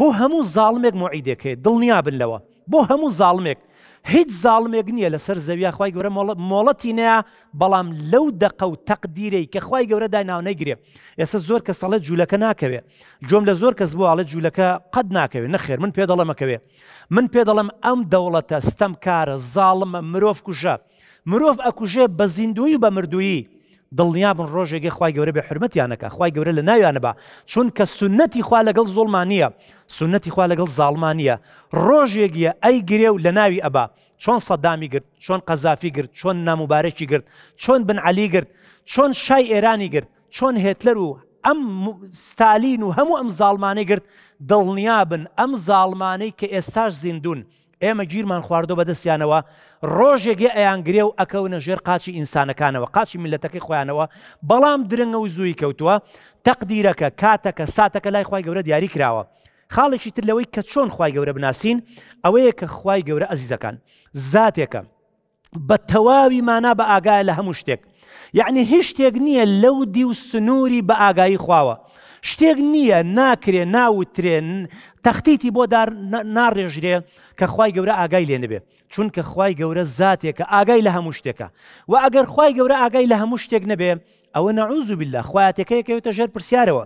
بۆ هەموو زاڵمێک معیدەکەی دڵنیا بن لەوە بۆ هەموو زاڵمێک هیچ زاڵمێک نییە لەسەر زەویە خی گەورە مۆڵەتی نەیە بەڵام لەو دقە و تەقدیرەی کە خی گەورە دایناو نەگرێ ئێستا زۆر کە سەڵەت جوولەکە ناکەوێ جۆم لە زۆر کەس بووڵە جوولەکە قەت ناکەوێت نەخێر من پێدەڵەمەکەوێ من پێدەڵم ئەم دەوڵەتە ستەم کارە زاڵمە مرۆڤ کوژە مرۆڤ ئەکوژێ بە زیندوی و بە مردویی دڵنیا بن ڕۆژێکی خخوای گەورە بە حرمەتیانەکە خخوای گەورە لە ناویانە بە چون کە سنەتی خوا لەگەڵ زۆڵمانە سنەتی خوا لەگەڵ زاڵمانە ڕۆژێکیە ئەی گرێ و لە ناوی ئەبا چۆن سەدامی گرت چۆن قەزافی گرت چۆن نامموبارەکی گرت چۆن بن علی گرت چۆن شای ئێرانی گرت چۆن هێتلەر و ئەم ستالین و هەموو ئەم زاڵمانەی گرت دڵنیا بن ئەم زاڵمانەی کە ئێستاش زیندون ئێمە گیرمان خواردۆ بەدەستیانەوە ڕۆژێکی ئەیانگرێ و ئەکەونە ژێر قاچی ئینسانەکانەوە قاچی میلەتەکەی خۆیانەوە بەڵام درنگە و زووی کەوتووە تەقدیرەکە کاتەکە ساتەکە لای خی گەورە دیاری کراوە. خاڵێکی تر لەوەی کە چۆن خی گەورە بناسین ئەوەیە کە خی گەورە ئەزیزەکان زاتێکە. بە تەواوی مانا بە ئاگایە لە هەموو شتێک یعنی هیچ شتێک نییە لەو دی و سنووری بە ئاگایی خواوە شتێک نییە ناکرێ ناوترێن تەختیتی بۆ ناڕێژرێ کە خی گەورە ئاگای لێ نبێ چونکە خی گەورە زاتێکە ئاگای لە هەموو شتێکە و ئەگەر خی گەورە ئاگای لە هەموو شتێک نەبێ ئەوە نەعوزوبیلا خواتەکەیکەوێتە ژێر پرسیارەوە.